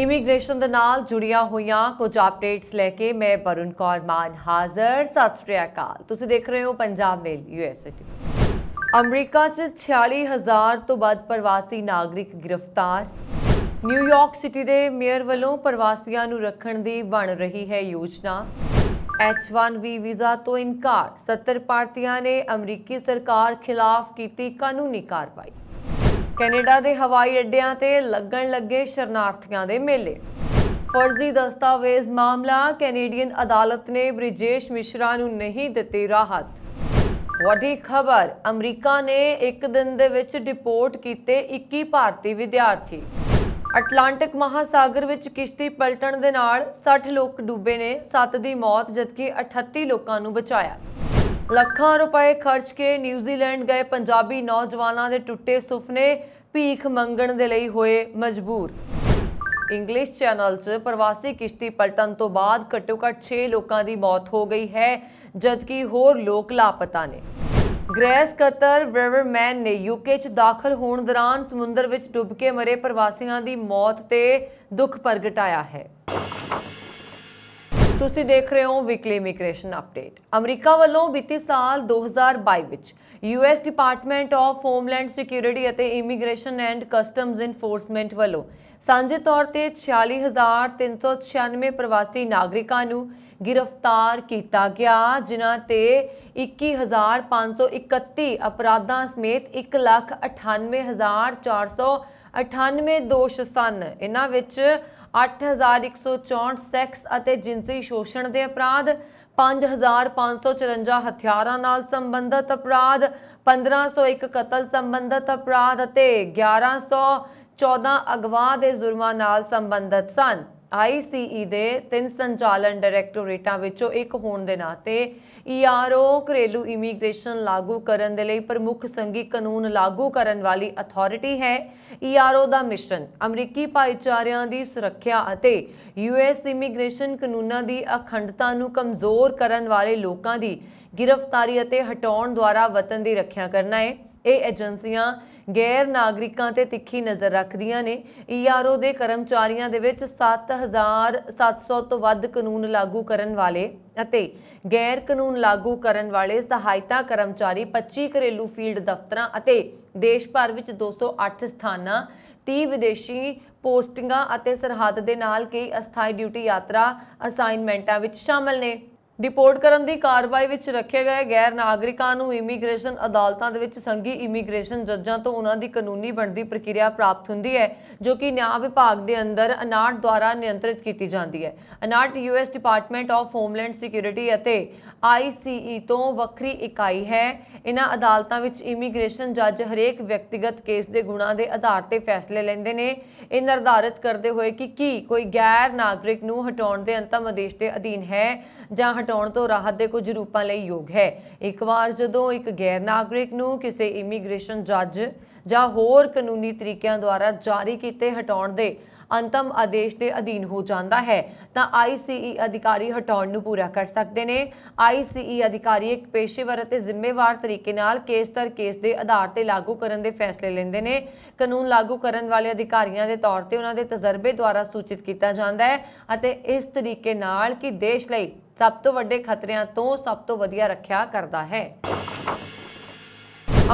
immigration ਦੇ ਨਾਲ ਜੁੜੀਆਂ ਹੋਈਆਂ ਕੁਝ ਅਪਡੇਟਸ ਲੈ ਕੇ ਮੈਂ ਬਰੁਨ ਕੌਰ ਮਾਨ ਹਾਜ਼ਰ ਸਤਿ ਸ੍ਰੀ ਅਕਾਲ ਤੁਸੀਂ ਦੇਖ ਰਹੇ ਹੋ ਪੰਜਾਬ ਮੇਲ ਯੂਐਸਟੀ ਅਮਰੀਕਾ 'ਚ 46000 ਤੋਂ ਵੱਧ ਪ੍ਰਵਾਸੀ ਨਾਗਰਿਕ ਗ੍ਰਿਫਤਾਰ ਨਿਊਯਾਰਕ ਸਿਟੀ ਦੇ ਮੇਅਰ ਵੱਲੋਂ ਪ੍ਰਵਾਸੀਆਂ ਨੂੰ ਰੱਖਣ ਦੀ ਬਣ ਰਹੀ ਹੈ ਯੋਜਨਾ H1B ਵੀਜ਼ਾ ਤੋਂ ਇਨਕਾਰ 70 ਭਾਰਤੀਆਂ ਨੇ ਅਮਰੀਕੀ ਸਰਕਾਰ ਖਿਲਾਫ ਕੀਤੀ ਕਾਨੂੰਨੀ ਕਾਰਵਾਈ ਕੈਨੇਡਾ ਦੇ ਹਵਾਈ ਅੱਡਿਆਂ ਤੇ ਲੱਗਣ ਲੱਗੇ ਸ਼ਰਨਾਰਥੀਆਂ ਦੇ ਮੇਲੇ ਫਰਜ਼ੀ ਦਸਤਾਵੇਜ਼ ਮਾਮਲਾ ਕੈਨੇਡੀਅਨ ਅਦਾਲਤ ਨੇ ਬ੍ਰਿਜੇਸ਼ ਮਿਸ਼ਰਾ ਨੂੰ ਨਹੀਂ ਦਿੱਤੀ ਰਾਹਤ ਵੱਡੀ ਖਬਰ ਅਮਰੀਕਾ ਨੇ ਇੱਕ ਦਿਨ ਦੇ ਵਿੱਚ ਡਿਪੋਰਟ ਕੀਤੇ 21 ਭਾਰਤੀ ਵਿਦਿਆਰਥੀ ਅਟਲਾਂਟਿਕ ਮਹਾਸਾਗਰ ਵਿੱਚ ਕਿਸ਼ਤੀ ਪਲਟਣ ਦੇ ਨਾਲ 60 ਲੋਕ ਡੁੱਬੇ ਨੇ 7 ਦੀ ਮੌਤ ਜਦਕਿ 38 ਲੋਕਾਂ ਨੂੰ ਬਚਾਇਆ ਲੱਖਾਂ ਰੁਪਏ ਖਰਚ ਕੇ ਨਿਊਜ਼ੀਲੈਂਡ ਗਏ ਪੰਜਾਬੀ ਨੌਜਵਾਨਾਂ ਦੇ ਟੁੱਟੇ ਸੁਪਨੇ ਭੀਖ ਮੰਗਣ ਦੇ ਲਈ ਹੋਏ ਮਜਬੂਰ ਇੰਗਲਿਸ਼ ਚੈਨਲ 'ਚ ਪ੍ਰਵਾਸੀ ਕਿਸ਼ਤੀ ਪਲਟਣ ਤੋਂ ਬਾਅਦ ਘੱਟੋ-ਘੱਟ 6 ਲੋਕਾਂ ਦੀ ਮੌਤ ਹੋ ਗਈ ਹੈ ਜਦਕਿ ਹੋਰ ਲੋਕ ਲਾਪਤਾ ਨੇ ਗ੍ਰੈਸ ਕਤਰ ਰਿਵਰਮੈਨ ਨੇ ਯੂਕੇ 'ਚ ਦਾਖਲ ਹੋਣ ਦੌਰਾਨ ਸਮੁੰਦਰ ਵਿੱਚ ਡੁੱਬ ਕੇ ਮਰੇ ਪ੍ਰਵਾਸੀਆਂ ਦੀ ਮੌਤ ਤੇ ਦੁੱਖ ਪ੍ਰਗਟਾਇਆ ਹੈ ਤੁਸੀਂ ਦੇਖ ਰਹੇ ਹੋ ਵੀਕਲੀ ਇਮੀਗ੍ਰੇਸ਼ਨ ਅਪਡੇਟ ਅਮਰੀਕਾ ਵੱਲੋਂ ਬੀਤੇ ਸਾਲ 2022 ਵਿੱਚ US department of homeland security ਅਤੇ ਇਮੀਗ੍ਰੇਸ਼ਨ ਐਂਡ ਕਸਟਮਸ ਇਨਫੋਰਸਮੈਂਟ ਵੱਲੋਂ ਸਾਂਝੇ ਤੌਰ ਤੇ 46396 ਪ੍ਰਵਾਸੀ ਨਾਗਰਿਕਾਂ ਨੂੰ ਗ੍ਰਿਫਤਾਰ ਕੀਤਾ ਗਿਆ ਜਿਨ੍ਹਾਂ ਤੇ 21531 ਅਪਰਾਧਾਂ ਸਮੇਤ 198498 ਦੋਸ਼ ਸਨ ਇਹਨਾਂ ਵਿੱਚ 8164 ਸੈਕਸ ਅਤੇ ਜਿੰਸੀ ਸ਼ੋਸ਼ਣ ਦੇ ਅਪਰਾਧ 5554 ਹਥਿਆਰਾਂ ਨਾਲ ਸੰਬੰਧਿਤ ਅਪਰਾਧ 1501 ਕਤਲ ਸੰਬੰਧਿਤ ਅਪਰਾਧ ਅਤੇ 1114 ਅਗਵਾ ਦੇ ਜ਼ੁਰਮਾਂ ਨਾਲ ਸੰਬੰਧਿਤ ਸਨ ਆਈਸੀਈ ਦੇ ਤਿੰਨ ਸੰਚਾਲਨ ਡਾਇਰੈਕਟੋਰੇਟਾਂ ਵਿੱਚੋਂ ਇੱਕ ਹੋਣ ਦੇ ਨਾਤੇ ਈਆਰਓ ਘਰੇਲੂ ਇਮੀਗ੍ਰੇਸ਼ਨ ਲਾਗੂ ਕਰਨ ਦੇ ਲਈ ਪ੍ਰਮੁੱਖ ਸੰਘੀ ਕਾਨੂੰਨ ਲਾਗੂ ਕਰਨ ਵਾਲੀ ਅਥਾਰਟੀ ਹੈ ਈਆਰਓ ਦਾ ਮਿਸ਼ਨ ਅਮਰੀਕੀ ਭਾਈਚਾਰਿਆਂ ਦੀ ਸੁਰੱਖਿਆ ਅਤੇ ਯੂਐਸ ਇਮੀਗ੍ਰੇਸ਼ਨ ਕਾਨੂੰਨਾਂ ਦੀ ਅਖੰਡਤਾ ਨੂੰ ਕਮਜ਼ੋਰ ਕਰਨ ਵਾਲੇ ਲੋਕਾਂ ਦੀ ਗ੍ਰਿਫਤਾਰੀ ਅਤੇ ਹਟਾਉਣ ਦੁਆਰਾ ਵਤਨ ਦੀ ਰੱਖਿਆ ਕਰਨਾ ਹੈ ਇਹ ਏਜੰਸੀਆਂ ਗੈਰ ਨਾਗਰਿਕਾਂ ਤੇ ਤਿੱਖੀ ਨਜ਼ਰ ਰੱਖਦੀਆਂ ਨੇ ਈਆਰਓ ਦੇ ਕਰਮਚਾਰੀਆਂ ਦੇ ਵਿੱਚ 7700 ਤੋਂ ਵੱਧ ਕਾਨੂੰਨ ਲਾਗੂ ਕਰਨ ਵਾਲੇ ਅਤੇ ਗੈਰ ਕਾਨੂੰਨ ਲਾਗੂ ਕਰਨ ਵਾਲੇ ਸਹਾਇਤਾ ਕਰਮਚਾਰੀ 25 ਘਰੇਲੂ ਫੀਲਡ ਦਫ਼ਤਰਾਂ ਅਤੇ ਦੇਸ਼ ਭਰ ਵਿੱਚ 208 ਸਥਾਨਾਂ 30 ਵਿਦੇਸ਼ੀ ਪੋਸਟਿੰਗਾਂ ਅਤੇ ਸਰਹੱਦ ਦੇ ਨਾਲ ਕਈ ਅਸਥਾਈ ਡਿਊਟੀ ਯਾਤਰਾ ਅਸਾਈਨਮੈਂਟਾਂ ਵਿੱਚ ਸ਼ਾਮਲ ਨੇ ਡਿਪੋਰਟ ਕਰਨ ਦੀ ਕਾਰਵਾਈ ਵਿੱਚ ਰੱਖੇ ਗਏ ਗੈਰ ਨਾਗਰਿਕਾਂ ਨੂੰ ਇਮੀਗ੍ਰੇਸ਼ਨ ਅਦਾਲਤਾਂ ਦੇ ਵਿੱਚ ਸੰਘੀ ਇਮੀਗ੍ਰੇਸ਼ਨ ਜੱਜਾਂ ਤੋਂ ਉਹਨਾਂ ਦੀ ਕਾਨੂੰਨੀ ਬਣਦੀ ਪ੍ਰਕਿਰਿਆ ਪ੍ਰਾਪਤ ਹੁੰਦੀ ਹੈ ਜੋ ਕਿ ਨਿਆਂ ਵਿਭਾਗ ਦੇ ਅੰਦਰ ਅਨਾਟ ਦੁਆਰਾ ਨਿਯੰਤਰਿਤ ਕੀਤੀ ਜਾਂਦੀ ਹੈ ਅਨਾਟ US department of homeland security ਅਤੇ ਆਈਸੀਈ ਤੋਂ ਵੱਖਰੀ ਇਕਾਈ ਹੈ ਇਹਨਾਂ ਅਦਾਲਤਾਂ ਵਿੱਚ ਇਮੀਗ੍ਰੇਸ਼ਨ ਜੱਜ ਹਰੇਕ ਵਿਅਕਤੀਗਤ ਕੇਸ ਦੇ ਗੁਣਾਂ ਦੇ ਆਧਾਰ ਤੇ ਫੈਸਲੇ ਲੈਂਦੇ ਨੇ ਇਹ ਨਿਰਧਾਰਿਤ ਕਰਦੇ ਹੋਏ ਕਿ ਕੀ ਕੋਈ ਗੈਰ ਨਾਗਰਿਕ ਨੂੰ ਹਟਾਉਣ ਦੇ ਅੰਤਮ ਆਦੇਸ਼ ਦੇ ਅਧੀਨ ਹੈ ਜਾਂ ਹਟਾਉਣ ਹਟਾਉਣ ਤੋਂ ਰਾਹਤ ਦੇ ਕੁਝ ਰੂਪਾਂ ਲਈ ਯੋਗ ਹੈ ਇੱਕ ਵਾਰ ਜਦੋਂ ਇੱਕ ਗੈਰ ਨਾਗਰਿਕ ਨੂੰ ਕਿਸੇ ਇਮੀਗ੍ਰੇਸ਼ਨ ਜੱਜ ਜਾਂ ਹੋਰ ਕਾਨੂੰਨੀ ਤਰੀਕਿਆਂ ਦੁਆਰਾ ਜਾਰੀ ਕੀਤੇ ਹਟਾਉਣ ਦੇ ਅੰਤਮ ਆਦੇਸ਼ ਦੇ ਅਧੀਨ ਹੋ ਜਾਂਦਾ ਹੈ ਤਾਂ ਆਈਸੀਈ ਅਧਿਕਾਰੀ ਹਟਾਉਣ ਨੂੰ ਪੂਰਾ ਕਰ ਸਕਦੇ ਨੇ ਆਈਸੀਈ ਅਧਿਕਾਰੀ ਇੱਕ ਪੇਸ਼ੇਵਰ ਅਤੇ ਜ਼ਿੰਮੇਵਾਰ ਤਰੀਕੇ ਨਾਲ ਕੇਸ ਦਰ ਕੇਸ ਦੇ ਆਧਾਰ ਤੇ ਲਾਗੂ ਕਰਨ ਦੇ ਫੈਸਲੇ ਲੈਂਦੇ ਨੇ ਕਾਨੂੰਨ ਲਾਗੂ ਕਰਨ ਵਾਲੇ ਅਧਿਕਾਰੀਆਂ ਦੇ ਤੌਰ ਤੇ ਉਹਨਾਂ ਦੇ ਤਜਰਬੇ ਦੁਆਰਾ ਸੂਚਿਤ ਕੀਤਾ ਜਾਂਦਾ ਹੈ ਅਤੇ ਇਸ ਤਰੀਕੇ ਨਾਲ ਕਿ ਦੇਸ਼ ਲਈ ਸਭ ਤੋਂ ਵੱਡੇ ਖਤਰਿਆਂ ਤੋਂ ਸਭ ਤੋਂ ਵਧੀਆ ਰੱਖਿਆ ਕਰਦਾ ਹੈ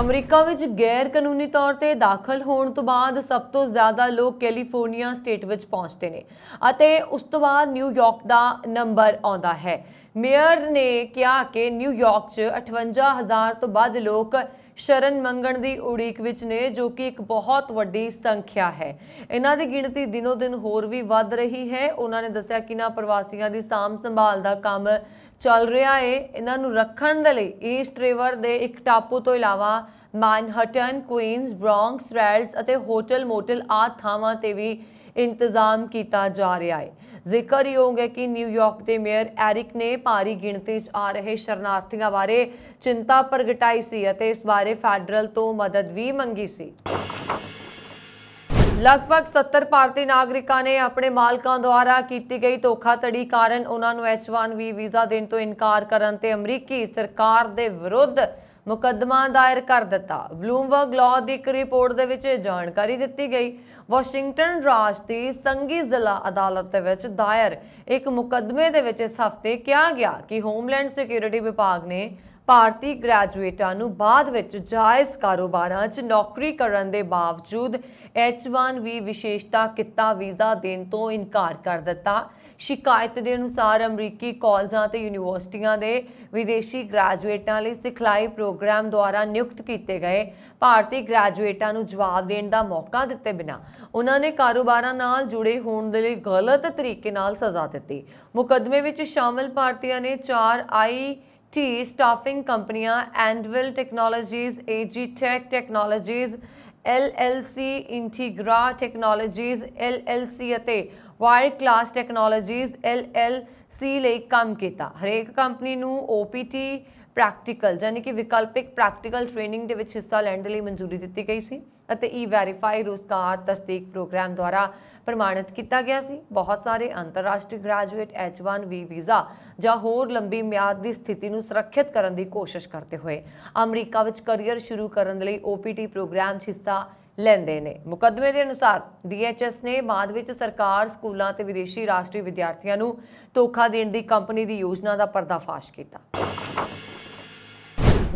ਅਮਰੀਕਾ ਵਿੱਚ ਗੈਰ ਕਾਨੂੰਨੀ ਤੌਰ ਤੇ ਦਾਖਲ ਹੋਣ ਤੋਂ ਬਾਅਦ ਸਭ ਤੋਂ ਜ਼ਿਆਦਾ ਲੋਕ ਕੈਲੀਫੋਰਨੀਆ ਸਟੇਟ ਵਿੱਚ ਪਹੁੰਚਦੇ ਨੇ ਅਤੇ ਉਸ ਤੋਂ ਬਾਅਦ ਨਿਊਯਾਰਕ ਦਾ ਨੰਬਰ ਆਉਂਦਾ ਹੈ ਮੇਅਰ ਨੇ ਕਿਹਾ ਕਿ ਨਿਊਯਾਰਕ 'ਚ 58000 ਤੋਂ ਵੱਧ ਲੋਕ ਸ਼ਰਨ ਮੰਗਣ ਦੀ ਉਡੀਕ ਵਿੱਚ ਨੇ ਜੋ ਕਿ ਇੱਕ ਬਹੁਤ ਵੱਡੀ ਸੰਖਿਆ ਹੈ ਇਹਨਾਂ ਦੀ ਗਿਣਤੀ ਦਿਨੋ ਦਿਨ ਹੋਰ ਵੀ ਵੱਧ ਰਹੀ ਹੈ ਉਹਨਾਂ ਨੇ ਦੱਸਿਆ ਕਿ ਨਾ ਪ੍ਰਵਾਸੀਆਂ ਦੀ ਸਾਮ ਸੰਭਾਲ ਦਾ ਕੰਮ ਚੱਲ ਰਿਹਾ ਹੈ ਇਹਨਾਂ ਨੂੰ ਰੱਖਣ ਦੇ ਲਈ ਈਸਟ ਰਿਵਰ ਦੇ ਇੱਕ ਟਾਪੂ ਤੋਂ ਇਲਾਵਾ ਮੈਨਹਟਨ ਕੁਇਨਸ ਬ੍ਰੌਂਕਸ ਰੈਲਸ ਅਤੇ ਹੋਟਲ ਮੋਟਲ ਆਦਿ ਥਾਵਾਂ ਤੇ ਵੀ ਇੰਤਜ਼ਾਮ ਕੀਤਾ ਜਾ ਰਿਹਾ ਹੈ ਜ਼ਿਕਰ ਹੀ ਹੈ ਕਿ ਨਿਊਯਾਰਕ ਦੇ ਮੇਅਰ ਐਰਿਕ ਨੇ ਭਾਰੀ ਗਿਣਤੀ 'ਚ ਆ ਰਹੇ ਸ਼ਰਨਾਰਥੀਆਂ ਬਾਰੇ ਚਿੰਤਾ ਪ੍ਰਗਟਾਈ ਸੀ ਅਤੇ ਇਸ ਬਾਰੇ ਫੈਡਰਲ ਤੋਂ ਮਦਦ ਵੀ ਮੰਗੀ ਸੀ ਲਗਭਗ 70 ਭਾਰਤੀ ਨਾਗਰਿਕਾਂ ਨੇ ਆਪਣੇ ਮਾਲਕਾਂ ਦੁਆਰਾ ਕੀਤੀ ਗਈ ਧੋਖਾਧੜੀ ਕਾਰਨ ਉਹਨਾਂ ਨੂੰ H1B ਵੀਜ਼ਾ ਦੇਣ ਤੋਂ ਇਨਕਾਰ ਕਰਨ ਤੇ ਅਮਰੀਕੀ ਸਰਕਾਰ ਦੇ ਵਿਰੁੱਧ ਮੁਕੱਦਮਾ ਦਾਇਰ ਕਰ ਦਿੱਤਾ ਬਲੂਮਬਰਗ ਲਾਅ ਦੀ ਇੱਕ ਰਿਪੋਰਟ ਦੇ ਵਿੱਚ ਇਹ ਜਾਣਕਾਰੀ ਦਿੱਤੀ ਗਈ ਵਾਸ਼ਿੰਗਟਨ ਰਾਜ ਦੀ ਸੰਗੀ ਜ਼ਿਲ੍ਹਾ ਅਦਾਲਤ ਦੇ ਵਿੱਚ ਦਾਇਰ ਇੱਕ ਮੁਕੱਦਮੇ ਦੇ ਵਿੱਚ ਇਸ ਹਫ਼ਤੇ ਕਿਹਾ ਗਿਆ ਕਿ ਹੋਮਲੈਂਡ ਸਿਕਿਉਰਿਟੀ ਵਿਭਾਗ ਨੇ ਭਾਰਤੀ ਗ੍ਰੈਜੂਏਟਾਂ ਨੂੰ ਬਾਅਦ ਵਿੱਚ ਜਾਇਜ਼ ਕਾਰੋਬਾਰਾਂ 'ਚ ਨੌਕਰੀ ਕਰਨ ਦੇ ਬਾਵਜੂਦ H1B ਵਿਸ਼ੇਸ਼ਤਾ ਕਿੱਤਾ ਵੀਜ਼ਾ ਦੇਣ ਤੋਂ ਇਨਕਾਰ ਕਰ ਦਿੱਤਾ ਸ਼ਿਕਾਇਤ ਦੇ ਅਨੁਸਾਰ ਅਮਰੀਕੀ ਕਾਲਜਾਂ ਤੇ ਯੂਨੀਵਰਸਿਟੀਆਂ ਦੇ ਵਿਦੇਸ਼ੀ ਗ੍ਰੈਜੂਏਟਾਂ ਲਈ ਸਿਖਲਾਈ ਪ੍ਰੋਗਰਾਮ ਦੁਆਰਾ ਨਿਯੁਕਤ ਕੀਤੇ ਗਏ ਭਾਰਤੀ ਗ੍ਰੈਜੂਏਟਾਂ ਨੂੰ ਜਵਾਬ ਦੇਣ ਦਾ ਮੌਕਾ ਦਿੱਤੇ ਬਿਨਾ ਉਹਨਾਂ ਨੇ ਕਾਰੋਬਾਰਾਂ ਨਾਲ ਜੁੜੇ ਹੋਣ ਦੇ ਲਈ ਗਲਤ ਤਰੀਕੇ ਨਾਲ ਸਜ਼ਾ ਦਿੱਤੀ ਮੁਕਦਮੇ ਵਿੱਚ ਸ਼ਾਮਲ ਭਾਰਤੀਆਂ ਨੇ 4 ਆਈ ਟੀ ਸਟਾਫਿੰਗ ਕੰਪਨੀਆਂ ਐਂਡਵਿਲ technologies AG tech technologies LLC Integra technologies LLC ਅਤੇ ਵਰਲਡ ਕਲਾਸ ਟੈਕਨੋਲੋਜੀਜ਼ LLC ਲਈ ਕੰਮ ਕੀਤਾ ਹਰੇਕ ਕੰਪਨੀ ਨੂੰ OPT ਪ੍ਰੈਕਟੀਕਲ ਯਾਨੀ ਕਿ ਵਿਕਲਪਿਕ ਪ੍ਰੈਕਟੀਕਲ ਟ੍ਰੇਨਿੰਗ ਦੇ ਵਿੱਚ ਹਿੱਸਾ ਲੈਣ ਦੇ ਲਈ ਮਨਜ਼ੂਰੀ ਦਿੱਤੀ ਗਈ ਸੀ ਅਤੇ ਈ ਵੈਰੀਫਾਈ ਰੋਜ਼ਗਾਰ ਤਸਦੀਕ ਪ੍ਰੋਗਰਾਮ ਦੁਆਰਾ ਪ੍ਰਮਾਣਿਤ ਕੀਤਾ ਗਿਆ ਸੀ ਬਹੁਤ ਸਾਰੇ ਅੰਤਰਰਾਸ਼ਟਰੀ ਗ੍ਰੈਜੂਏਟ H1B ਵੀਜ਼ਾ ਜਾਂ ਹੋਰ ਲੰਬੀ ਮਿਆਦ ਦੀ ਸਥਿਤੀ ਨੂੰ ਸੁਰੱਖਿਅਤ ਕਰਨ ਦੀ ਕੋਸ਼ਿਸ਼ ਕਰਦੇ ਹੋਏ ਅਮਰੀਕਾ ਵਿੱਚ ਕੈਰੀਅਰ ਸ਼ੁਰੂ ਕਰਨ ਲਈ OPT ਪ੍ਰੋਗਰਾਮ 'ਚ ਹਿੱਸਾ ਲੈਂਦੇ ਨੇ ਮੁਕਦਮੇ ਦੇ ਅਨੁਸਾਰ ਡੀਐਚਐਸ ਨੇ ਬਾਅਦ ਵਿੱਚ ਸਰਕਾਰ ਸਕੂਲਾਂ ਤੇ ਵਿਦੇਸ਼ੀ ਰਾਸ਼ਟਰੀ ਵਿਦਿਆਰਥੀਆਂ ਨੂੰ ਧੋਖਾ ਦੇਣ ਦੀ ਕੰਪਨੀ ਦੀ ਯੋਜਨਾ ਦਾ ਪਰਦਾਫਾਸ਼ ਕੀਤਾ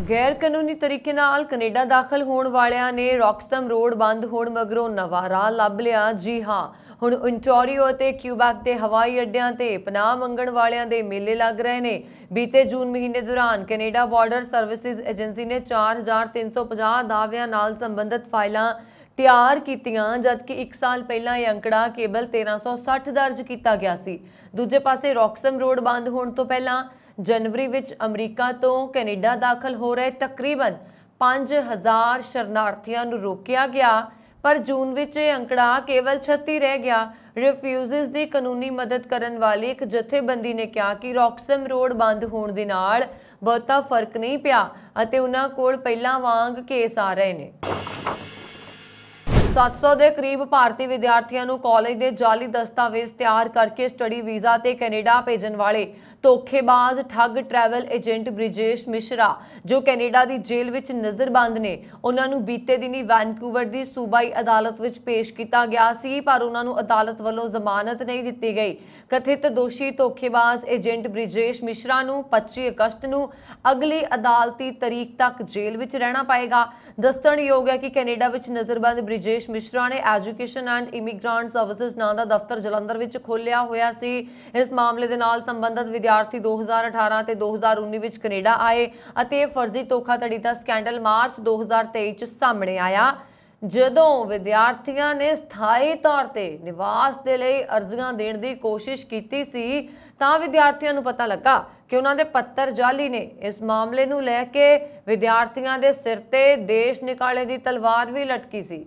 ਗੈਰ ਕਾਨੂੰਨੀ ਤਰੀਕੇ ਨਾਲ ਕੈਨੇਡਾ ਦਾਖਲ ਹੋਣ ਵਾਲਿਆਂ ਨੇ ਰੌਕਸਮ ਰੋਡ ਬੰਦ ਹੋਣ ਮਗਰੋਂ ਨਵਾਂ ਰਾਹ ਲੱਭ ਲਿਆ ਜੀ ਹਾਂ ਹੁਣ ਇੰਟੋਰੀਓ ਤੇ ਕਿਊਬੈਕ ਦੇ ਹਵਾਈ ਅੱਡਿਆਂ ਤੇ ਪਨਾਹ ਮੰਗਣ ਵਾਲਿਆਂ ਦੇ ਮੇਲੇ ਲੱਗ ਰਹੇ ਨੇ ਬੀਤੇ ਜੂਨ ਮਹੀਨੇ ਦੌਰਾਨ ਕੈਨੇਡਾ ਬਾਰਡਰ ਸਰਵਿਸਿਜ਼ ਏਜੰਸੀ ਨੇ 4350 ਦਾਅਵਿਆਂ ਨਾਲ ਸੰਬੰਧਿਤ ਫਾਈਲਾਂ ਤਿਆਰ ਕੀਤੀਆਂ ਜਦਕਿ 1 ਸਾਲ ਪਹਿਲਾਂ ਇਹ ਅੰਕੜਾ ਕੇਵਲ 1360 ਦਰਜ ਕੀਤਾ ਗਿਆ ਸੀ ਦੂਜੇ ਪਾਸੇ ਰੌਕਸਮ ਰੋਡ ਬੰਦ ਹੋਣ ਤੋਂ ਪਹਿਲਾਂ ਜਨਵਰੀ ਵਿੱਚ ਅਮਰੀਕਾ ਤੋਂ ਕੈਨੇਡਾ ਦਾਖਲ ਹੋ ਰਹੇ ਤਕਰੀਬਨ 5000 ਸ਼ਰਨਾਰਥੀਆਂ ਨੂੰ ਰੋਕਿਆ ਗਿਆ ਪਰ ਜੂਨ ਵਿੱਚ ਇਹ ਅੰਕੜਾ ਕੇਵਲ 36 ਰਹਿ ਗਿਆ ਰਿਫਿਊਜ਼ਸ ਦੀ ਕਾਨੂੰਨੀ ਮਦਦ ਕਰਨ ਵਾਲੀ ਇੱਕ ਜਥੇਬੰਦੀ ਨੇ ਕਿਹਾ ਕਿ ਰੌਕਸਮ ਰੋਡ ਬੰਦ ਹੋਣ ਦੇ ਨਾਲ ਬਹੁਤਾ ਫਰਕ ਨਹੀਂ ਪਿਆ ਅਤੇ ਉਹਨਾਂ ਕੋਲ ਪਹਿਲਾਂ ਵਾਂਗ ਕੇਸ ਆ ਰਹੇ ਨੇ 700 ਦੇ ਕਰੀਬ ਭਾਰਤੀ ਵਿਦਿਆਰਥੀਆਂ ਨੂੰ ਕਾਲਜ ਦੇ ਜਾਲੀ ਦਸਤਾਵੇਜ਼ ਤਿਆਰ ਕਰਕੇ ਸਟੱਡੀ ਵੀਜ਼ਾ ਤੇ ਕੈਨੇਡਾ ਭੇਜਣ ਵਾਲੇ ਧੋਖੇਬਾਜ਼ ਠੱਗ ਟਰੈਵਲ ਏਜੰਟ ਬ੍ਰਿਜੇਸ਼ ਮਿਸ਼ਰਾ ਜੋ ਕੈਨੇਡਾ ਦੀ ਜੇਲ੍ਹ ਵਿੱਚ ਨਜ਼ਰਬੰਦ ਨੇ ਉਹਨਾਂ ਨੂੰ ਬੀਤੇ ਦਿਨੀ ਵੈਨਕੂਵਰ ਦੀ ਸੂਬਾਈ ਅਦਾਲਤ ਵਿੱਚ ਪੇਸ਼ ਕੀਤਾ ਗਿਆ ਸੀ ਪਰ ਉਹਨਾਂ ਨੂੰ ਅਦਾਲਤ ਵੱਲੋਂ ਜ਼ਮਾਨਤ ਨਹੀਂ ਦਿੱਤੀ ਗਈ ਕਥਿਤ ਦੋਸ਼ੀ ਧੋਖੇਬਾਜ਼ ਏਜੰਟ ਬ੍ਰਿਜੇਸ਼ ਮਿਸ਼ਰਾ ਨੂੰ 25 ਅਗਸਤ ਨੂੰ ਅਗਲੀ ਅਦਾਲਤੀ ਤਰੀਕ ਤੱਕ ਜੇਲ੍ਹ ਵਿੱਚ ਰਹਿਣਾ ਪਏਗਾ ਦੱਸਣਯੋਗ ਹੈ ਕਿ ਕੈਨੇਡਾ ਵਿੱਚ ਨਜ਼ਰਬੰਦ ਬ੍ਰਿਜੇਸ਼ ਮਿਸ਼ਰਾ ਨੇ ਐਜੂਕੇਸ਼ਨ ਐਂਡ ਇਮੀਗ੍ਰੈਂਟ ਸਰਵਿਸਿਜ਼ ਨਾਂ ਦਾ ਦਫ਼ਤਰ ਜਲੰਧਰ ਵਿੱਚ ਖੋਲ੍ਹਿਆ ਹੋਇਆ ਸੀ ਇਸ ਮਾਮਲੇ ਦੇ ਨਾਲ ਸੰਬੰਧਿਤ ਵਿਦਿਆ ਵਿਦਿਆਰਥੀ 2018 ਤੇ 2019 ਵਿੱਚ ਕੈਨੇਡਾ ਆਏ ਅਤੇ ਇਹ ਫਰਜ਼ੀ ਧੋਖਾਧੜੀ ਦਾ ਸਕੈਂਡਲ ਮਾਰਚ 2023 ਚ ਸਾਹਮਣੇ ਆਇਆ ਜਦੋਂ ਵਿਦਿਆਰਥੀਆਂ ਨੇ ਸਥਾਈ ਤੌਰ ਤੇ ਨਿਵਾਸ ਦੇ ਲਈ ਅਰਜ਼ੀਆਂ ਦੇਣ ਦੀ ਕੋਸ਼ਿਸ਼ ਕੀਤੀ ਸੀ ਤਾਂ ਵਿਦਿਆਰਥੀਆਂ ਨੂੰ ਪਤਾ ਲੱਗਾ ਕਿ ਉਹਨਾਂ ਦੇ ਪੱਤਰ ਜਾਲੀ ਨੇ ਇਸ ਮਾਮਲੇ ਨੂੰ ਲੈ ਕੇ ਵਿਦਿਆਰਥੀਆਂ ਦੇ ਸਿਰ ਤੇ ਦੇਸ਼ ਨਿਕਾਲੇ ਦੀ ਤਲਵਾਰ ਵੀ ਲਟਕੀ ਸੀ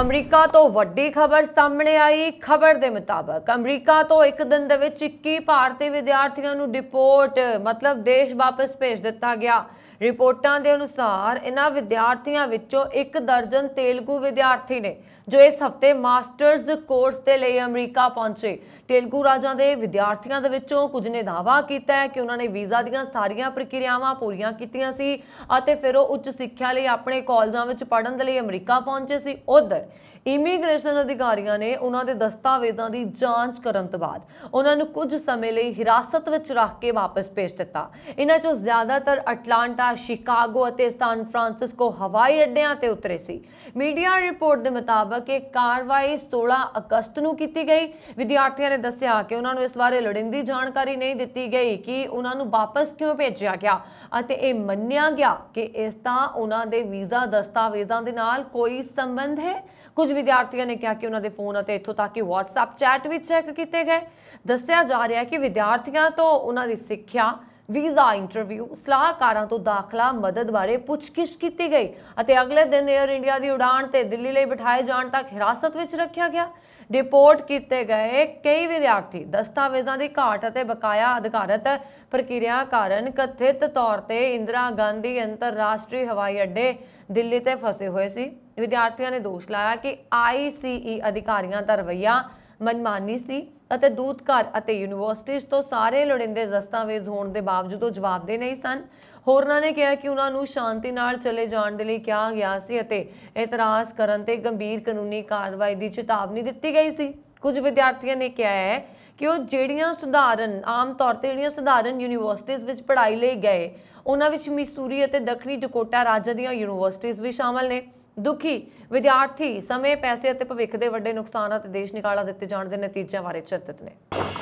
ਅਮਰੀਕਾ ਤੋਂ ਵੱਡੀ ਖਬਰ ਸਾਹਮਣੇ ਆਈ ਖਬਰ ਦੇ ਮੁਤਾਬਕ ਅਮਰੀਕਾ ਤੋਂ ਇੱਕ ਦਿਨ ਦੇ ਵਿੱਚ 21 ਭਾਰਤੀ ਵਿਦਿਆਰਥੀਆਂ ਨੂੰ ਡਿਪੋਰਟ ਮਤਲਬ ਦੇਸ਼ ਵਾਪਸ ਭੇਜ ਦਿੱਤਾ ਗਿਆ ਰਿਪੋਰਟਾਂ ਦੇ ਅਨੁਸਾਰ ਇਹਨਾਂ ਵਿਦਿਆਰਥੀਆਂ ਵਿੱਚੋਂ ਇੱਕ ਦਰਜਨ ਤੇਲਗੂ ਵਿਦਿਆਰਥੀ ਨੇ ਜੋ ਇਸ ਹਫਤੇ ਮਾਸਟਰਜ਼ ਕੋਰਸ ਦੇ ਲਈ ਅਮਰੀਕਾ ਪਹੁੰਚੇ ਤੇਲਗੂ ਰਾਜਾਂ ਦੇ ਵਿਦਿਆਰਥੀਆਂ ਦੇ ਵਿੱਚੋਂ ਕੁਝ ਨੇ ਦਾਵਾ ਕੀਤਾ ਹੈ ਕਿ ਉਹਨਾਂ ਨੇ ਵੀਜ਼ਾ ਦੀਆਂ ਸਾਰੀਆਂ ਪ੍ਰਕਿਰਿਆਵਾਂ ਪੂਰੀਆਂ ਕੀਤੀਆਂ ਸੀ ਅਤੇ ਫਿਰ ਉਹ ਉੱਚ ਸਿੱਖਿਆ ਲਈ ਆਪਣੇ ਕਾਲਜਾਂ ਵਿੱਚ ਪੜ੍ਹਨ ਦੇ ਲਈ ਅਮਰੀਕਾ ਪਹੁੰਚੇ ਸੀ ਉਧਰ ਇਮੀਗ੍ਰੇਸ਼ਨ ਅਧਿਕਾਰੀਆਂ ਨੇ ਉਹਨਾਂ ਦੇ ਦਸਤਾਵੇਜ਼ਾਂ ਦੀ ਜਾਂਚ ਕਰਨ ਤੋਂ ਬਾਅਦ ਉਹਨਾਂ ਨੂੰ ਕੁਝ ਸਮੇਂ ਲਈ ਹਿਰਾਸਤ ਵਿੱਚ ਰੱਖ ਕੇ ਵਾਪਸ ਭੇਜ ਦਿੱਤਾ ਇਹਨਾਂ ਚੋਂ ਜ਼ਿਆਦਾਤਰ ਅਟਲਾਂਟਾ ਸ਼ਿਕਾਗੋ ਅਤੇ ਸਾਨ ਫਰਾਂਸਿਸਕੋ ਹਵਾਈ ਅੱਡਿਆਂ ਤੇ ਉਤਰੇ ਸੀ ਮੀਡੀਆ ਰਿਪੋਰਟ ਦੇ ਮੁਤਾਬਕ ਇਹ ਕਾਰਵਾਈ 16 ਅਗਸਤ ਨੂੰ ਕੀਤੀ ਗਈ ਵਿਦਿਆਰਥੀਆਂ ਨੇ ਦੱਸਿਆ ਕਿ ਉਹਨਾਂ ਨੂੰ ਇਸ ਬਾਰੇ ਲੋੜੀਂਦੀ ਜਾਣਕਾਰੀ ਨਹੀਂ ਦਿੱਤੀ ਗਈ ਕਿ ਉਹਨਾਂ ਨੂੰ ਵਾਪਸ ਕਿਉਂ ਭੇਜਿਆ ਗਿਆ ਅਤੇ ਇਹ ਮੰਨਿਆ ਗਿਆ ਕਿ ਇਸ ਦਾ ਉਹਨਾਂ ਦੇ ਵੀਜ਼ਾ ਦਸਤਾਵੇਜ਼ਾਂ ਦੇ ਨਾਲ ਕੋਈ ਸੰਬੰਧ ਹੈ ਕੁਝ ਵਿਦਿਆਰਥੀਆਂ ਨੇ ਕਿਹਾ ਕਿ ਉਹਨਾਂ ਦੇ ਫੋਨ ਅਤੇ ਇੱਥੋਂ ਤੱਕ ਕਿ WhatsApp ਚੈਟ ਵੀ ਚੈੱਕ ਕੀਤੇ ਗਏ ਦੱਸਿਆ ਜਾ ਰਿਹਾ ਹੈ ਕਿ ਵਿਦਿਆਰਥੀਆਂ ਤੋਂ ਉਹਨਾਂ ਦੀ ਸਿੱਖਿਆ ਵੀਜ਼ਾ ਇੰਟਰਵਿਊ ਸਲਾਹਕਾਰਾਂ ਤੋਂ ਦਾਖਲਾ ਮਦਦ ਬਾਰੇ ਪੁੱਛਗਿਛ ਕੀਤੀ ਗਈ ਅਤੇ ਅਗਲੇ ਦਿਨ 에ਅਰ ਇੰਡੀਆ ਦੀ ਉਡਾਣ ਤੇ ਦਿੱਲੀ ਲਈ ਬਿਠਾਏ ਜਾਣ ਤੱਕ ਹਿਰਾਸਤ ਵਿੱਚ ਰੱਖਿਆ ਗਿਆ ਡਿਪੋਰਟ ਕੀਤੇ ਗਏ ਕਈ ਵਿਦਿਆਰਥੀ ਦਸਤਾਵੇਜ਼ਾਂ ਦੀ ਘਾਟ ਅਤੇ ਬਕਾਇਆ ਅਧਿਕਾਰਤ ਪ੍ਰਕਿਰਿਆ ਕਾਰਨ ਕਥਿਤ ਤੌਰ ਤੇ ਇੰਦਰਾ ਗਾਂਧੀ ਅੰਤਰਰਾਸ਼ਟਰੀ ਹਵਾਈ ਅੱਡੇ ਦਿੱਲੀ ਤੇ ਫਸੇ ਹੋਏ ਸੀ ਵਿਦਿਆਰਥੀਆਂ ਨੇ ਦੋਸ਼ ਲਾਇਆ ਕਿ ਆਈਸੀਈ ਅਧਿਕਾਰੀਆਂ ਦਾ ਰਵਈਆ ਮਨਮਾਨੀ ਸੀ ਅਤੇ ਦੂਤਕਾਰ ਅਤੇ ਯੂਨੀਵਰਸਿਟੀਆਂ ਤੋਂ ਸਾਰੇ ਲੋੜਿੰਦੇ ਦਸਤਾਵੇਜ਼ ਹੋਣ ਦੇ ਬਾਵਜੂਦ ਉਹ ਜਵਾਬਦੇ ਨਹੀਂ ਸਨ ਹੋਰਨਾਂ ਨੇ ਕਿਹਾ ਕਿ ਉਹਨਾਂ ਨੂੰ ਸ਼ਾਂਤੀ ਨਾਲ ਚਲੇ ਜਾਣ ਦੇ ਲਈ ਕਿਹਾ ਗਿਆ ਸੀ ਅਤੇ ਇਤਰਾਜ਼ ਕਰਨ ਤੇ ਗੰਭੀਰ ਕਾਨੂੰਨੀ ਕਾਰਵਾਈ ਦੀ ਚੇਤਾਵਨੀ ਦਿੱਤੀ ਗਈ ਸੀ ਕੁਝ ਵਿਦਿਆਰਥੀਆਂ ਨੇ ਕਿਹਾ ਹੈ ਕਿ ਉਹ ਜਿਹੜੀਆਂ ਸਧਾਰਨ ਆਮ ਤੌਰ ਤੇ ਜਿਹੜੀਆਂ ਸਧਾਰਨ ਯੂਨੀਵਰਸਿਟੀਆਂ ਵਿੱਚ ਪੜ੍ਹਾਈ ਲਈ ਗਏ ਉਹਨਾਂ ਵਿੱਚ ਮਿਸੂਰੀ ਅਤੇ ਦੱਖਣੀ ਡਕੋਟਾ ਰਾਜਾਂ ਦੀਆਂ ਯੂਨੀਵਰਸਿਟੀਆਂ ਵੀ ਸ਼ਾਮਲ ਨੇ ਦੁਖੀ ਵਿਦਿਆਰਥੀ ਸਮੇਂ ਪੈਸੇ ਅਤੇ ਭਵਿੱਖ ਦੇ ਵੱਡੇ ਨੁਕਸਾਨਾਂ ਤੇ ਦੇਸ਼ ਨਿਕਾਲਾ ਦਿੱਤੇ ਜਾਣ ਦੇ ਨਤੀਜਿਆਂ ਬਾਰੇ ਚਿੰਤਤ ਨੇ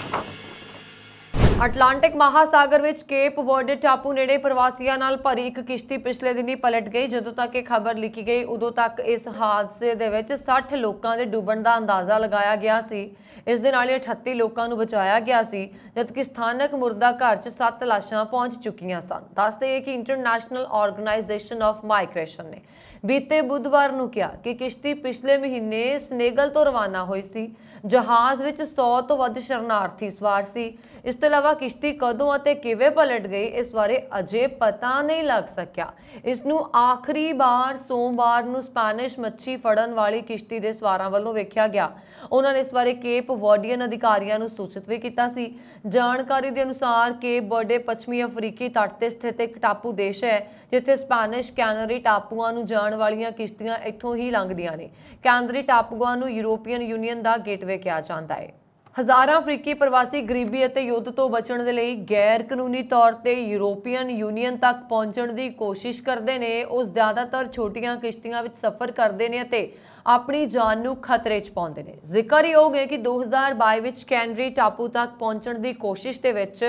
ਅਟਲਾਂਟਿਕ ਮਹਾਸਾਗਰ ਵਿੱਚ ਕੇਪ ਵਰਡ ਟਾਪੂ ਨੇੜੇ ਪ੍ਰਵਾਸੀਆਂ ਨਾਲ ਭਰੀ ਇੱਕ ਕਿਸ਼ਤੀ ਪਿਛਲੇ ਦਿਨੀ ਪਲਟ ਗਈ ਜਦੋਂ ਤੱਕ ਇਹ ਖਬਰ ਲਿਖੀ ਗਈ ਉਦੋਂ ਤੱਕ ਇਸ ਹਾਦਸੇ ਦੇ ਵਿੱਚ 60 ਲੋਕਾਂ ਦੇ ਡੁੱਬਣ ਦਾ ਅੰਦਾਜ਼ਾ ਲਗਾਇਆ ਗਿਆ ਸੀ ਇਸ ਦੇ ਨਾਲ ਹੀ 38 ਲੋਕਾਂ ਨੂੰ ਬਚਾਇਆ ਗਿਆ ਸੀ ਜਦਕਿ ਸਥਾਨਕ ਮੁਰਦਾ ਘਰ 'ਚ 7 ਲਾਸ਼ਾਂ ਪਹੁੰਚ ਚੁੱਕੀਆਂ ਸਨ ਦੱਸਦੇ ਕਿ ਇੰਟਰਨੈਸ਼ਨਲ ਆਰਗੇਨਾਈਜੇਸ਼ਨ ਆਫ ਮਾਈਗ੍ਰੇਸ਼ਨ ਨੇ ਬੀਤੇ ਬੁੱਧਵਾਰ ਨੂੰ ਕਿਹਾ ਕਿ ਕਿਸ਼ਤੀ ਪਿਛਲੇ ਮਹੀਨੇ ਸਨੇਗਲ ਤੋਂ ਰਵਾਨਾ ਹੋਈ ਸੀ ਜਹਾਜ਼ ਵਿੱਚ 100 ਤੋਂ ਵੱਧ ਸ਼ਰਨਾਰਥੀ ਸਵਾਰ ਸੀ ਇਸ ਤੋਂ ਇਲਾਵਾ ਕਿਸ਼ਤੀ ਕਦੋਂ ਅਤੇ ਕਿਵੇਂ ਪਲਟ ਗਈ ਇਸ ਬਾਰੇ ਅਜੇ ਪਤਾ ਨਹੀਂ ਲੱਗ ਸਕਿਆ ਇਸ ਨੂੰ ਆਖਰੀ ਵਾਰ ਸੋਮਵਾਰ ਨੂੰ ਸਪੈਨਿਸ਼ ਮੱਛੀ ਫੜਨ ਵਾਲੀ ਕਿਸ਼ਤੀ ਦੇ ਸਵਾਰਾਂ ਵੱਲੋਂ ਵੇਖਿਆ ਗਿਆ ਉਹਨਾਂ ਨੇ ਇਸ ਬਾਰੇ ਕੇਪ ਵਾਰਡੀਅਨ ਅਧਿਕਾਰੀਆਂ ਨੂੰ ਸੂਚਿਤ ਵੀ ਕੀਤਾ ਸੀ ਜਾਣਕਾਰੀ ਦੇ ਅਨੁਸਾਰ ਕੇਪ ਬਰਡੇ ਪੱਛਮੀ ਅਫਰੀਕੀ ਤੱਟ ਤੇ ਸਥਿਤ ਇੱਕ ਟਾਪੂ ਦੇਸ਼ ਹੈ ਜਿੱਥੇ ਸਪੈਨਿਸ਼ ਕੈਨਰੀ ਟਾਪੂਆਂ ਨੂੰ ਜਾਣ ਜਾਣ ਵਾਲੀਆਂ ਕਿਸ਼ਤੀਆਂ ਇੱਥੋਂ ਹੀ ਲੰਘਦੀਆਂ ਨੇ ਕੈਂਦਰੀ ਟਾਪੂਆ ਨੂੰ ਯੂਰੋਪੀਅਨ ਯੂਨੀਅਨ ਦਾ ਗੇਟਵੇ ਕਿਹਾ ਜਾਂਦਾ ਹੈ ਹਜ਼ਾਰਾਂ ਅਫਰੀਕੀ ਪ੍ਰਵਾਸੀ ਗਰੀਬੀ ਅਤੇ ਯੁੱਧ ਤੋਂ ਬਚਣ ਦੇ ਲਈ ਗੈਰ ਕਾਨੂੰਨੀ ਤੌਰ ਤੇ ਯੂਰੋਪੀਅਨ ਯੂਨੀਅਨ ਤੱਕ ਪਹੁੰਚਣ ਦੀ ਕੋਸ਼ਿਸ਼ ਕਰਦੇ ਨੇ ਉਹ ਜ਼ਿਆਦਾਤਰ ਛੋਟੀਆਂ ਕਿਸ਼ਤੀਆਂ ਵਿੱਚ ਸਫ਼ਰ ਕਰਦੇ ਨੇ ਅਤੇ ਆਪਣੀ ਜਾਨ ਨੂੰ ਖਤਰੇ 'ਚ ਪਾਉਂਦੇ ਨੇ ਜ਼ਿਕਰਯੋਗ ਹੈ ਕਿ 2022 ਵਿੱਚ ਕੈਨਰੀ ਟਾਪੂ ਤੱਕ ਪਹੁੰਚਣ ਦੀ ਕੋਸ਼ਿਸ਼ ਦੇ ਵਿੱਚ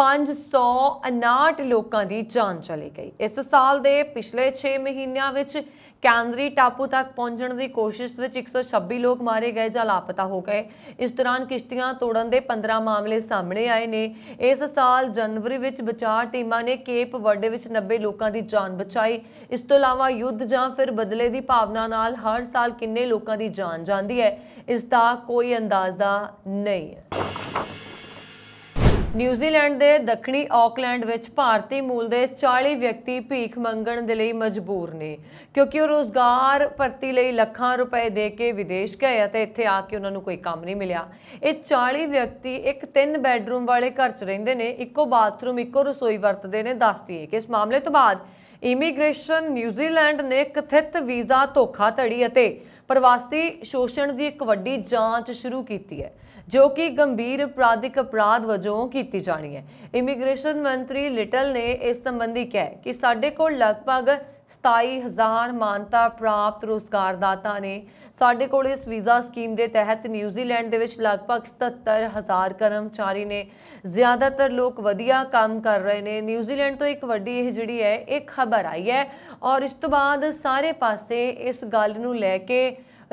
559 ਲੋਕਾਂ ਦੀ ਜਾਨ ਚਲੀ ਗਈ ਇਸ ਸਾਲ ਦੇ ਪਿਛਲੇ 6 ਮਹੀਨਿਆਂ ਵਿੱਚ ਕੈਂਦਰੀ ਟਾਪੂ ਤੱਕ ਪਹੁੰਚਣ ਦੀ ਕੋਸ਼ਿਸ਼ ਵਿੱਚ 126 ਲੋਕ ਮਾਰੇ ਗਏ ਜਾਂ ਲਾਪਤਾ ਹੋ ਗਏ ਇਸ ਦੌਰਾਨ ਕਿਸ਼ਤੀਆਂ ਤੋੜਨ ਦੇ 15 ਮਾਮਲੇ ਸਾਹਮਣੇ ਆਏ ਨੇ ਇਸ ਸਾਲ ਜਨਵਰੀ ਵਿੱਚ ਬਚਾਅ ਟੀਮਾਂ ਨੇ ਕੇਪ ਵਰਡੇ ਵਿੱਚ 90 ਲੋਕਾਂ ਦੀ ਜਾਨ ਬਚਾਈ ਇਸ ਤੋਂ ਇਲਾਵਾ ਯੁੱਧ ਜਾਂ ਫਿਰ ਬਦਲੇ ਦੀ ਭਾਵਨਾ ਨਾਲ ਹਰ ਸਾਲ ਕਿੰਨੇ ਲੋਕਾਂ ਦੀ ਜਾਨ ਜਾਂਦੀ ਹੈ ਇਸ ਦਾ ਕੋਈ ਅੰਦਾਜ਼ਾ ਨਹੀਂ ਹੈ ਨਿਊਜ਼ੀਲੈਂਡ ਦੇ ਦੱਖਣੀ ਆਕਲੈਂਡ ਵਿੱਚ ਭਾਰਤੀ ਮੂਲ ਦੇ 40 ਵਿਅਕਤੀ ਭੀਖ ਮੰਗਣ ਦੇ ਲਈ ਮਜਬੂਰ ਨੇ ਕਿਉਂਕਿ ਉਹ ਰੋਜ਼ਗਾਰ ਭਰਤੀ ਲਈ ਲੱਖਾਂ ਰੁਪਏ ਦੇ ਕੇ ਵਿਦੇਸ਼ ਗਏ ਅਤੇ ਇੱਥੇ ਆ ਕੇ ਉਹਨਾਂ ਨੂੰ ਕੋਈ ਕੰਮ ਨਹੀਂ ਮਿਲਿਆ ਇਹ 40 ਵਿਅਕਤੀ ਇੱਕ ਤਿੰਨ ਬੈੱਡਰੂਮ ਵਾਲੇ ਘਰ 'ਚ ਰਹਿੰਦੇ ਨੇ ਇੱਕੋ ਬਾਥਰੂਮ ਇੱਕੋ ਰਸੋਈ ਵਰਤਦੇ ਨੇ ਦੱਸਦੀ ਹੈ ਕਿ ਇਸ ਮਾਮਲੇ ਤੋਂ ਬਾਅਦ ਇਮੀਗ੍ਰੇਸ਼ਨ ਨਿਊਜ਼ੀਲੈਂਡ ਨੇ ਕਥਿਤ ਵੀਜ਼ਾ ਧੋਖਾਧੜੀ ਅਤੇ ਪ੍ਰਵਾਸੀ ਸ਼ੋਸ਼ਣ ਦੀ ਇੱਕ ਵੱਡੀ ਜਾਂਚ ਸ਼ੁਰੂ ਕੀਤੀ ਹੈ ਜੋ ਕਿ ਗੰਭੀਰ ਅਪਰਾਧਿਕ ਅਪਰਾਧ ਵਜੋਂ ਕੀਤੀ ਜਾਣੀ ਹੈ ਇਮੀਗ੍ਰੇਸ਼ਨ ਮੰਤਰੀ ਲਿਟਲ ਨੇ ਇਸ ਸੰਬੰਧੀ ਕਿਹਾ ਕਿ ਸਾਡੇ ਕੋਲ ਲਗਭਗ 27000 ਮਾਨਤਾ ਪ੍ਰਾਪਤ ਰੋਜ਼ਗਾਰਦਾਤਾ ਨੇ ਸਾਡੇ ਕੋਲ ਇਸ ਵੀਜ਼ਾ ਸਕੀਮ ਦੇ ਤਹਿਤ ਨਿਊਜ਼ੀਲੈਂਡ ਦੇ ਵਿੱਚ ਲਗਭਗ 77000 ਕਰਮਚਾਰੀ ਨੇ ਜ਼ਿਆਦਾਤਰ ਲੋਕ ਵਧੀਆ ਕੰਮ ਕਰ ਰਹੇ ਨੇ ਨਿਊਜ਼ੀਲੈਂਡ ਤੋਂ ਇੱਕ ਵੱਡੀ ਇਹ ਜਿਹੜੀ ਹੈ ਇਹ ਖਬਰ ਆਈ ਹੈ ਔਰ ਇਸ ਤੋਂ ਬਾਅਦ ਸਾਰੇ ਪਾਸੇ ਇਸ ਗੱਲ ਨੂੰ ਲੈ ਕੇ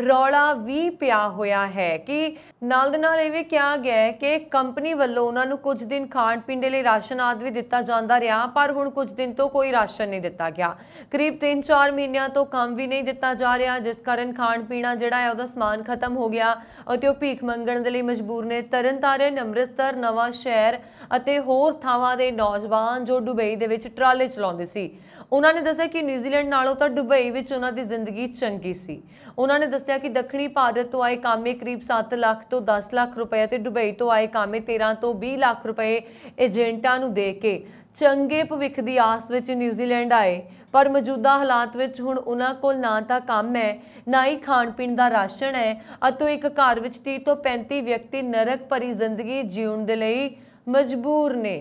ਰੌਲਾ ਵੀ ਪਿਆ ਹੋਇਆ ਹੈ ਕਿ ਨਾਲ ਦੇ ਨਾਲ ਇਹ ਵੀ ਕਿਹਾ ਗਿਆ ਕਿ ਕੰਪਨੀ ਵੱਲੋਂ ਉਹਨਾਂ ਨੂੰ ਕੁਝ ਦਿਨ ਖਾਣ ਪੀਣ ਦੇ ਲਈ ਰਾਸ਼ਨ ਆਦਿ ਵੀ ਦਿੱਤਾ ਜਾਂਦਾ ਰਿਹਾ ਪਰ ਹੁਣ ਕੁਝ ਦਿਨ ਤੋਂ ਕੋਈ ਰਾਸ਼ਨ ਨਹੀਂ ਦਿੱਤਾ ਗਿਆ ਕਰੀਬ 3-4 ਮਹੀਨਿਆਂ ਤੋਂ ਕੰਮ ਵੀ ਨਹੀਂ ਦਿੱਤਾ ਜਾ ਰਿਹਾ ਜਿਸ ਕਾਰਨ ਖਾਣ ਪੀਣਾ ਜਿਹੜਾ ਹੈ ਉਹਦਾ ਸਮਾਨ ਖਤਮ ਹੋ ਗਿਆ ਅਤੇ ਉਹ ਭੀਖ ਮੰਗਣ ਦੇ ਲਈ ਮਜਬੂਰ ਨੇ ਤਰਨਤਾਰਨ ਅੰਮ੍ਰਿਤਸਰ ਨਵਾਂ ਸ਼ਹਿਰ ਅਤੇ ਹੋਰ ਥਾਵਾਂ ਦੇ ਨੌਜਵਾਨ ਜੋ ਦੁਬਈ ਦੇ ਵਿੱਚ ਟਰਾਲੇ ਚਲਾਉਂਦੇ ਸੀ ਉਹਨਾਂ ਨੇ ਦੱਸਿਆ ਕਿ ਨਿਊਜ਼ੀਲੈਂਡ ਨਾਲੋਂ ਤਾਂ ਦੁਬਈ ਵਿੱਚ ਉਹਨਾਂ ਦੀ ਜ਼ਿੰਦਗੀ ਚੰਗੀ ਸੀ ਉਹਨਾਂ ਨੇ ਦੱਸਿਆ ਕਿ ਦੱਖਣੀ ਭਾਰਤ ਤੋਂ ਆਏ ਕਾਮੇ ਕਰੀਬ 7 ਲੱਖ ਤੋਂ 10 ਲੱਖ ਰੁਪਏ ਤੇ ਦੁਬਈ ਤੋਂ ਆਏ ਕਾਮੇ 13 ਤੋਂ 20 ਲੱਖ ਰੁਪਏ ਏਜੰਟਾਂ ਨੂੰ ਦੇ ਕੇ ਚੰਗੇ ਭਵਿੱਖ ਦੀ ਆਸ ਵਿੱਚ ਨਿਊਜ਼ੀਲੈਂਡ ਆਏ ਪਰ ਮੌਜੂਦਾ ਹਾਲਾਤ ਵਿੱਚ ਹੁਣ ਉਹਨਾਂ ਕੋਲ ਨਾ ਤਾਂ ਕੰਮ ਹੈ ਨਾ ਹੀ ਖਾਣ ਪੀਣ ਦਾ ਰਾਸ਼ਨ ਹੈ ਅਤੇ ਇੱਕ ਘਰ ਵਿੱਚ 30 ਤੋਂ 35 ਵਿਅਕਤੀ ਨਰਕ ਭਰੀ ਜ਼ਿੰਦਗੀ ਜਿਉਣ ਦੇ ਲਈ ਮਜਬੂਰ ਨੇ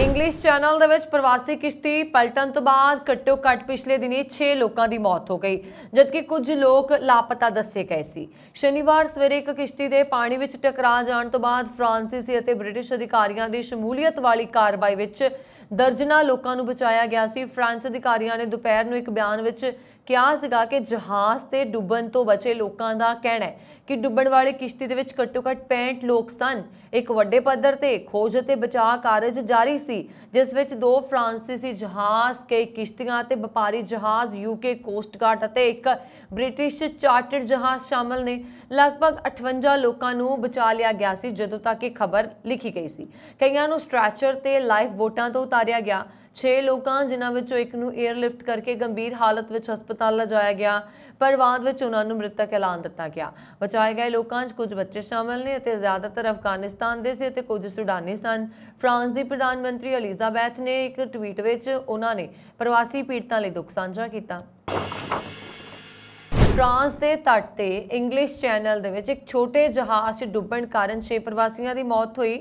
ਇੰਗਲਿਸ਼ ਚੈਨਲ ਦੇ ਵਿੱਚ ਪ੍ਰਵਾਸੀ ਕਿਸ਼ਤੀ ਪਲਟਣ ਤੋਂ ਬਾਅਦ ਘੱਟੋ ਘੱਟ ਪਿਛਲੇ ਦਿਨੀ 6 ਲੋਕਾਂ ਦੀ ਮੌਤ ਹੋ ਗਈ ਜਦਕਿ ਕੁਝ ਲੋਕ ਲਾਪਤਾ ਦੱਸੇ ਗਏ ਸੀ ਸ਼ਨੀਵਾਰ ਸਵੇਰੇ ਇੱਕ ਕਿਸ਼ਤੀ ਦੇ ਪਾਣੀ ਵਿੱਚ ਟਕਰਾ ਜਾਣ ਤੋਂ ਬਾਅਦ ਫ੍ਰਾਂਸੀਸੀ ਅਤੇ ਬ੍ਰਿਟਿਸ਼ ਅਧਿਕਾਰੀਆਂ ਦੀ ਸ਼ਮੂਲੀਅਤ ਵਾਲੀ ਕਾਰਵਾਈ ਵਿੱਚ ਦਰਜਨਾ ਲੋਕਾਂ ਨੂੰ ਬਚਾਇਆ ਗਿਆ ਸੀ ਫਰਾਂਸ ਅਧਿਕਾਰੀਆਂ ਨੇ ਦੁਪਹਿਰ ਨੂੰ ਇੱਕ ਬਿਆਨ ਵਿੱਚ ਕਿਹਾ ਸੀਗਾ ਕਿ ਜਹਾਜ਼ ਤੇ ਡੁੱਬਣ ਤੋਂ ਬਚੇ ਲੋਕਾਂ ਦਾ ਕਹਿਣਾ ਹੈ ਕਿ ਡੁੱਬਣ ਵਾਲੀ ਕਿਸ਼ਤੀ ਦੇ ਵਿੱਚ ਘੱਟੋ-ਘੱਟ 65 ਲੋਕ ਸਨ ਇੱਕ ਵੱਡੇ ਪੱਧਰ ਤੇ ਖੋਜ ਅਤੇ ਬਚਾਅ ਕਾਰਜ ਜਾਰੀ ਸੀ ਜਿਸ ਵਿੱਚ ਦੋ ਫਰਾਂਸੀਸੀ ਜਹਾਜ਼ ਕਈ ਕਿਸ਼ਤੀਆਂ ਤੇ ਵਪਾਰੀ ਜਹਾਜ਼ ਯੂਕੇ ਕੋਸਟ ਗਾਰਡ ਅਤੇ ਇੱਕ ਬ੍ਰਿਟਿਸ਼ ਚਾਰਟਰਡ ਜਹਾਜ਼ ਸ਼ਾਮਲ ਨੇ ਲਗਭਗ 58 ਲੋਕਾਂ ਨੂੰ ਬਚਾ ਲਿਆ ਗਿਆ ਸੀ ਜਦੋਂ ਤੱਕ ਇਹ ਖਬਰ ਲਿਖੀ ਗਈ ਸੀ ਕਈਆਂ ਨੂੰ ਸਟ੍ਰੈਚਰ ਤੇ ਲਾਈਫ ਬੋਟਾਂ ਤੋਂ ਉਤਾਰਿਆ ਗਿਆ 6 ਲੋਕਾਂ ਜਿਨ੍ਹਾਂ ਵਿੱਚੋਂ ਇੱਕ ਨੂੰ 에ਅਰਲਿਫਟ ਕਰਕੇ ਗੰਭੀਰ ਹਾਲਤ ਵਿੱਚ ਹਸਪਤਾਲ ਲਿਜਾਇਆ ਗਿਆ ਪਰ ਬਾਅਦ ਵਿੱਚ ਉਹਨਾਂ ਨੂੰ ਮ੍ਰਿਤਕ ਐਲਾਨ ਦਿੱਤਾ ਗਿਆ ਬਚਾਏ ਗਏ ਲੋਕਾਂ 'ਚ ਕੁਝ ਬੱਚੇ ਸ਼ਾਮਲ ਨੇ ਅਤੇ ਜ਼ਿਆਦਾਤਰ ਅਫਗਾਨਿਸਤਾਨ ਦੇ ਸੀ ਅਤੇ ਕੁਝ ਸੁਡਾਨੀ ਸਨ ਫਰਾਂਸ ਦੀ ਪ੍ਰਧਾਨ ਮੰਤਰੀ ਅਲੀਜ਼ਾਬੈਥ ਨੇ ਇੱਕ ਟਵੀਟ ਵਿੱਚ ਉਹਨਾਂ ਨੇ ਪ੍ਰਵਾਸੀ ਪੀੜਤਾਂ ਲਈ ਦੁੱਖ ਸਾਂਝਾ ਕੀਤਾ ਫਰਾਂਸ ਦੇ ਤੱਟ ਤੇ ਇੰਗਲਿਸ਼ ਚੈਨਲ ਦੇ ਵਿੱਚ ਇੱਕ ਛੋਟੇ ਜਹਾਜ਼ 'ਚ ਡੁੱਬਣ ਕਾਰਨ 6 ਪ੍ਰਵਾਸੀਆਂ ਦੀ ਮੌਤ ਹੋਈ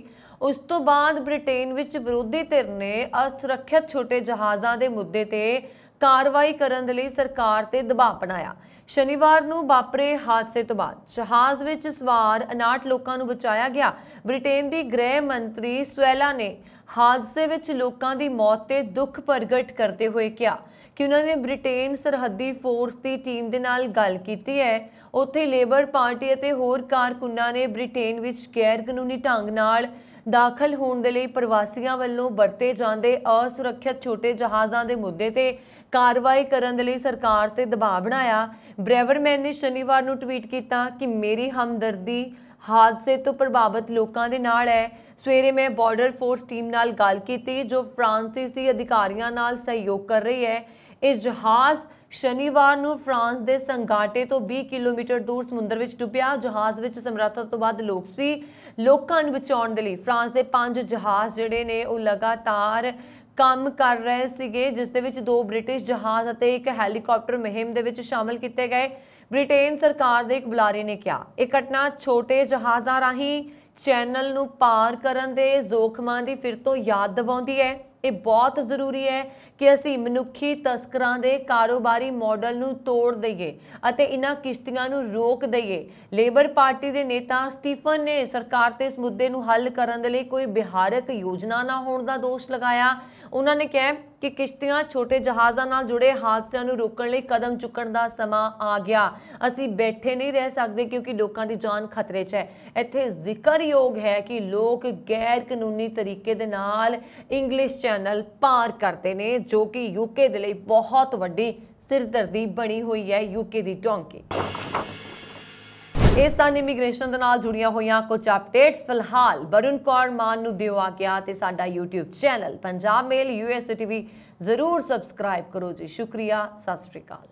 ਉਸ ਤੋਂ ਬਾਅਦ ਬ੍ਰਿਟੇਨ ਵਿੱਚ ਵਿਰੋਧੀ ਧਿਰ ਨੇ ਅਸੁਰੱਖਿਅਤ ਛੋਟੇ ਜਹਾਜ਼ਾਂ ਦੇ ਮੁੱਦੇ ਤੇ ਕਾਰਵਾਈ ਕਰਨ ਦੇ ਲਈ ਸਰਕਾਰ ਤੇ ਦਬਾਅ ਬਣਾਇਆ ਸ਼ਨੀਵਾਰ ਨੂੰ ਵਾਪਰੇ ਹਾਦਸੇ ਤੋਂ ਬਾਅਦ ਜਹਾਜ਼ ਵਿੱਚ ਸਵਾਰ 59 ਲੋਕਾਂ ਨੂੰ ਬਚਾਇਆ ਗਿਆ ਬ੍ਰਿਟੇਨ ਦੀ ਗ੍ਰਹਿ ਮੰਤਰੀ ਸਵੈਲਾ ਨੇ ਹਾਦਸੇ ਵਿੱਚ ਲੋਕਾਂ ਦੀ ਮੌਤ ਤੇ ਦੁੱਖ ਪ੍ਰਗਟ ਕਰਦੇ ਹੋਏ ਕਿਹਾ ਕਿ ਉਹਨਾਂ ਨੇ ਬ੍ਰਿਟੇਨ ਸਰਹੱਦੀ ਫੋਰਸ ਦੀ ਟੀਮ ਦੇ ਨਾਲ ਗੱਲ ਕੀਤੀ ਹੈ ਉੱਥੇ ਲੇਬਰ ਪਾਰਟੀ ਅਤੇ ਹੋਰ ਕਾਰਕੁਨਾਂ ਨੇ ਬ੍ਰਿਟੇਨ ਵਿੱਚ ਗੈਰ ਕਾਨੂੰਨੀ ਢੰਗ ਨਾਲ ਦਾਖਲ ਹੋਣ ਦੇ ਲਈ ਪ੍ਰਵਾਸੀਆਂ ਵੱਲੋਂ ਵਰਤੇ ਜਾਂਦੇ ਅਸੁਰੱਖਿਅਤ ਛੋਟੇ ਜਹਾਜ਼ਾਂ ਦੇ ਮੁੱਦੇ ਤੇ ਕਾਰਵਾਈ ਕਰਨ ਦੇ ਲਈ ਸਰਕਾਰ ਤੇ ਦਬਾਅ ਬਣਾਇਆ ਬ੍ਰੈਵਰਮੈਨ ਨੇ ਸ਼ਨੀਵਾਰ ਨੂੰ ਟਵੀਟ ਕੀਤਾ ਕਿ ਮੇਰੀ ਹਮਦਰਦੀ ਹਾਦਸੇ ਤੋਂ ਪ੍ਰਭਾਵਿਤ ਲੋਕਾਂ ਦੇ ਨਾਲ ਹੈ ਸਵੇਰੇ ਮੈਂ ਬਾਰਡਰ ਫੋਰਸ ਟੀਮ ਨਾਲ ਗੱਲ ਕੀਤੀ ਜੋ ਫ੍ਰਾਂਸੀਸੀ ਅਧਿਕਾਰੀਆਂ ਨਾਲ ਸਹਿਯੋਗ ਕਰ ਰਹੀ ਹੈ ਇਹ ਜਹਾਜ਼ ਸ਼ਨੀਵਾਰ ਨੂੰ ਫਰਾਂਸ ਦੇ ਸੰਗਾਟੇ ਤੋਂ 20 ਕਿਲੋਮੀਟਰ ਦੂਰ ਸਮੁੰਦਰ ਵਿੱਚ ਡੁੱਬਿਆ ਜਹਾਜ਼ ਵਿੱਚ ਸਮਰੱਥਾ ਤੋਂ ਬਾਅਦ ਲੋਕ ਸੀ ਲੋਕਾਂ ਨੂੰ ਬਚਾਉਣ ਦੇ ਲਈ ਫਰਾਂਸ ਦੇ ਪੰਜ ਜਹਾਜ਼ ਜਿਹੜੇ ਨੇ ਉਹ ਲਗਾਤਾਰ ਕੰਮ ਕਰ ਰਹੇ ਸੀਗੇ ਜਿਸ ਦੇ ਵਿੱਚ ਦੋ ਬ੍ਰਿਟਿਸ਼ ਜਹਾਜ਼ ਅਤੇ ਇੱਕ ਹੈਲੀਕਾਪਟਰ ਮਹਿਮ ਦੇ ਵਿੱਚ ਸ਼ਾਮਲ ਕੀਤੇ ਗਏ ਬ੍ਰਿਟੇਨ ਸਰਕਾਰ ਦੇ ਇੱਕ ਬੁਲਾਰੇ ਨੇ ਕਿਹਾ ਇਹ ਘਟਨਾ ਛੋਟੇ ਜਹਾਜ਼ਾਂ ਰਾਹੀਂ ਚੈਨਲ ਨੂੰ ਪਾਰ ਕਰਨ ਦੇ ਜ਼ੋਖਮਾਂ ਦੀ ਫਿਰ ਤੋਂ ਯਾਦ ਦਿਵਾਉਂਦੀ ਹੈ ਇਹ ਬਹੁਤ ਜ਼ਰੂਰੀ ਹੈ ਕਿ ਅਸੀਂ ਮਨੁੱਖੀ ਤਸਕਰਾਂ ਦੇ ਕਾਰੋਬਾਰੀ ਮਾਡਲ ਨੂੰ ਤੋੜ ਦਈਏ ਅਤੇ ਇਹਨਾਂ ਕਿਸ਼ਤੀਆਂ ਨੂੰ ਰੋਕ ਦਈਏ ਲੇਬਰ ਪਾਰਟੀ ਦੇ ਨੇਤਾ ਸਟੀਫਨ ਨੇ ਸਰਕਾਰ ਤੇ ਇਸ ਮੁੱਦੇ ਨੂੰ ਹੱਲ ਕਰਨ ਦੇ ਲਈ ਕੋਈ ਬਿਹਾਰਕ ਯੋਜਨਾ ਨਾ ਹੋਣ ਦਾ ਦੋਸ਼ ਲਗਾਇਆ ਉਹਨਾਂ ਨੇ ਕਿਹਾ ਕਿ ਕਿਸ਼ਤੀਆਂ ਛੋਟੇ ਜਹਾਜ਼ਾਂ ਨਾਲ ਜੁੜੇ ਹਾਦਸਿਆਂ ਨੂੰ ਰੋਕਣ ਲਈ ਕਦਮ ਚੁੱਕਣ ਦਾ ਸਮਾਂ ਆ ਗਿਆ ਅਸੀਂ ਬੈਠੇ ਨਹੀਂ ਰਹਿ ਸਕਦੇ ਕਿਉਂਕਿ ਲੋਕਾਂ ਦੀ ਜਾਨ ਖਤਰੇ 'ਚ ਹੈ ਇੱਥੇ ਜ਼ਿਕਰਯੋਗ ਹੈ ਕਿ ਲੋਕ ਗੈਰ ਕਾਨੂੰਨੀ ਤਰੀਕੇ ਦੇ ਨਾਲ ਇੰਗਲਿਸ਼ ਚੈਨਲ ਪਾਰ ਕਰਦੇ ਨੇ ਜੋ ਕਿ ਯੂਕੇ ਦੇ ਲਈ ਬਹੁਤ ਵੱਡੀ ਸਿਰਦਰਦੀ ਬਣੀ ਹੋਈ ਹੈ ਯੂਕੇ ਦੀ ਟੌਂਕੀ ਇਸ ਤਾਂ ਇਮੀਗ੍ਰੇਸ਼ਨ ਦੇ ਨਾਲ ਜੁੜੀਆਂ ਹੋਈਆਂ ਕੁਝ ਅਪਡੇਟਸ ਫਿਲਹਾਲ ਬਰੁਨ ਕੌਰ ਮਾਨ ਨੂੰ ਦਿਓ ਆ ਗਿਆ ਤੇ ਸਾਡਾ YouTube channel Punjab mail US TV ਜ਼ਰੂਰ ਸਬਸਕ੍ਰਾਈਬ ਕਰੋ ਜੀ ਸ਼ੁਕਰੀਆ ਸਤਿ ਸ਼੍ਰੀ ਅਕਾਲ